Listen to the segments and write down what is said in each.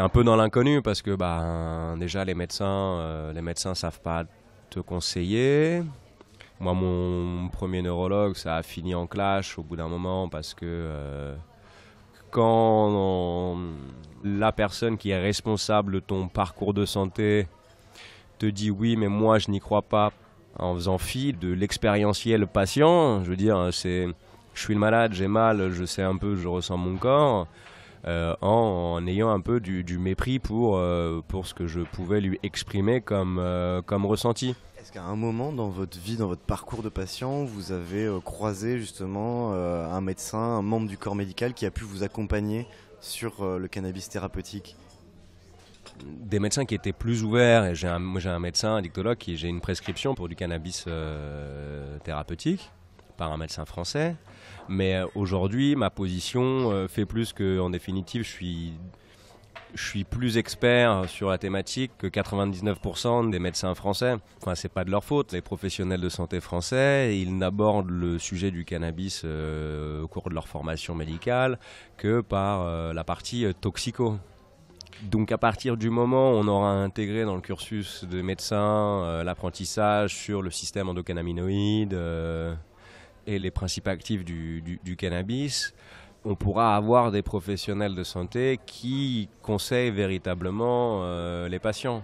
un peu dans l'inconnu parce que bah, déjà les médecins euh, les médecins savent pas te conseiller. Moi mon premier neurologue ça a fini en clash au bout d'un moment parce que euh, quand la personne qui est responsable de ton parcours de santé te dit oui mais moi je n'y crois pas en faisant fi de l'expérientiel patient, je veux dire c'est je suis le malade, j'ai mal, je sais un peu, je ressens mon corps. Euh, en, ayant un peu du, mépris euh, pour, ce que je pouvais lui exprimer euh, comme, ressenti. Est-ce qu'à un moment dans votre vie, dans votre parcours de patient, vous avez croisé justement un médecin, un membre du corps médical qui a pu vous accompagner sur le cannabis thérapeutique des médecins qui étaient plus ouverts. Et j'ai un, un médecin, un dictologue, j'ai une prescription pour du cannabis thérapeutique par un médecin français. Mais euh, aujourd'hui, ma position euh, fait plus que, en définitive, je suis, je suis plus expert sur la thématique que 99% des médecins français. Enfin, c'est pas de leur faute. Les professionnels de santé français, ils n'abordent le sujet du cannabis euh, au cours de leur formation médicale que par la partie toxico. Donc à partir du moment où on aura intégré dans le cursus des médecins l'apprentissage sur le système endocannabinoïde, et les principes actifs du, cannabis, on pourra avoir des professionnels de santé qui conseillent véritablement euh, les patients.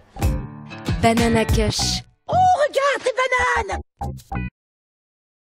Banana Cush. Oh, regarde, les bananes